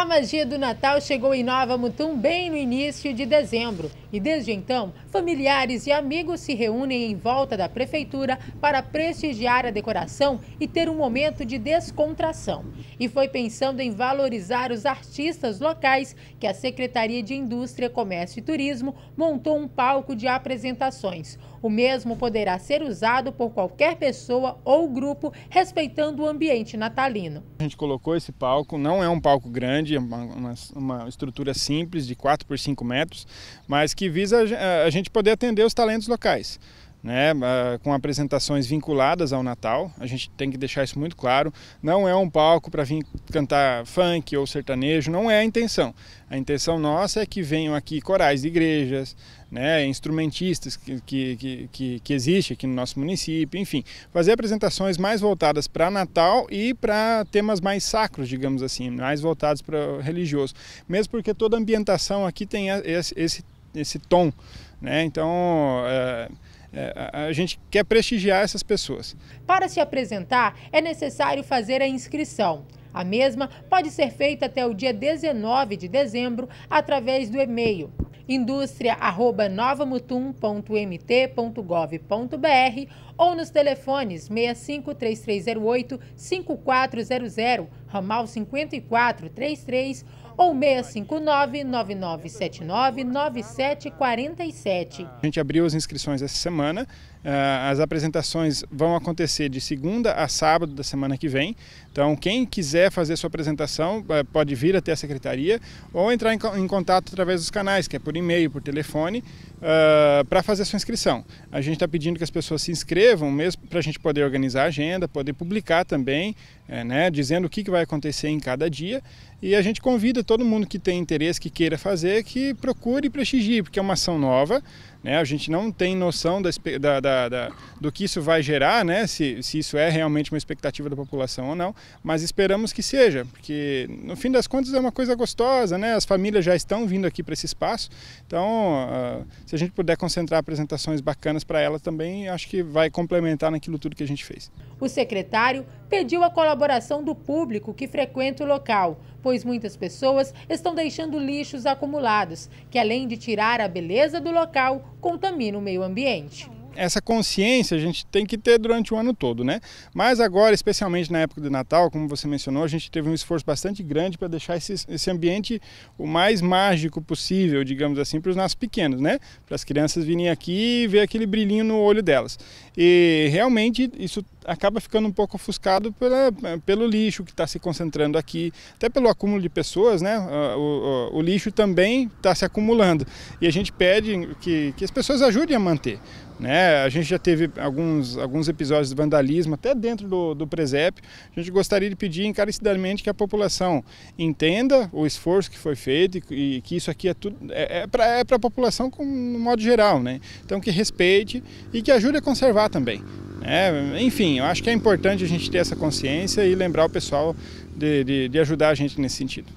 A magia do Natal chegou em Nova Mutum bem no início de dezembro e desde então, familiares e amigos se reúnem em volta da prefeitura para prestigiar a decoração e ter um momento de descontração. E foi pensando em valorizar os artistas locais que a Secretaria de Indústria, Comércio e Turismo montou um palco de apresentações. O mesmo poderá ser usado por qualquer pessoa ou grupo respeitando o ambiente natalino. A gente colocou esse palco, não é um palco grande, grande, uma, uma, estrutura simples de 4 por 5 metros, mas que visa a gente poder atender os talentos locais né, ah, com apresentações vinculadas ao Natal. A gente tem que deixar isso muito claro. Não é um palco para vir cantar funk ou sertanejo, não é a intenção. A intenção nossa é que venham aqui corais de igrejas, né, instrumentistas que, que, que, que existe aqui no nosso município, enfim, fazer apresentações mais voltadas para Natal e para temas mais sacros, digamos assim, mais voltados para religioso. Mesmo porque toda a ambientação aqui tem esse, esse, esse tom. Né? Então. Eh, é, a, a gente quer prestigiar essas pessoas. Para se apresentar, é necessário fazer a inscrição. A mesma pode ser feita até o dia 19 de dezembro através do e-mail indústria@novamutum.mt.gov.br ou nos telefones 65 3308 5400, ramal 5433 ou 659-9979-9747. A gente abriu as inscrições essa semana. Ah, as apresentações vão acontecer de segunda a sábado da semana que vem. Então, quem quiser fazer sua apresentação ah, pode vir até a secretaria ou entrar em contato através dos canais, que é por e-mail, por telefone, ah, para fazer sua inscrição. A gente está pedindo que as pessoas se inscrevam, mesmo para a gente poder organizar a agenda, poder publicar também, eh, né, dizendo o que vai acontecer em cada dia. E a gente convida todo mundo que tem interesse, que queira fazer, que procure prestigiar porque é uma ação nova, né? A gente não tem noção da, da, da, do que isso vai gerar, né? se, se isso é realmente uma expectativa da população ou não, mas esperamos que seja, porque no fim das contas é uma coisa gostosa, né? as famílias já estão vindo aqui para esse espaço, então ah, se a gente puder concentrar apresentações bacanas para ela também, acho que vai complementar naquilo tudo que a gente fez. O secretário pediu a colaboração do público que frequenta o local, pois muitas pessoas estão deixando lixos acumulados, que além de tirar a beleza do local, contamina o meio ambiente essa consciência a gente tem que ter durante o ano todo, né? Mas agora, especialmente na época de Natal, como você mencionou, a gente teve um esforço bastante grande para deixar esse, esse, ambiente o mais mágico possível, digamos assim, para os nossos pequenos, né? Para as crianças virem aqui e ver aquele brilhinho no olho delas. E realmente isso acaba ficando um pouco ofuscado pela, pelo lixo que está se concentrando aqui, até pelo acúmulo de pessoas, né? Ah, o, o, o lixo também está se acumulando. E a gente pede que, que as pessoas ajudem a manter. Né? A gente já teve alguns, alguns episódios de vandalismo até dentro do, do presépio. A gente gostaria de pedir encarecidamente que a população entenda o esforço que foi feito e, e que isso aqui é, tudo, é, é para é a população como, no modo geral. Né? Então que respeite e que ajude a conservar também. Né? Enfim, eu acho que é importante a gente ter essa consciência e lembrar o pessoal de, de, de ajudar a gente nesse sentido.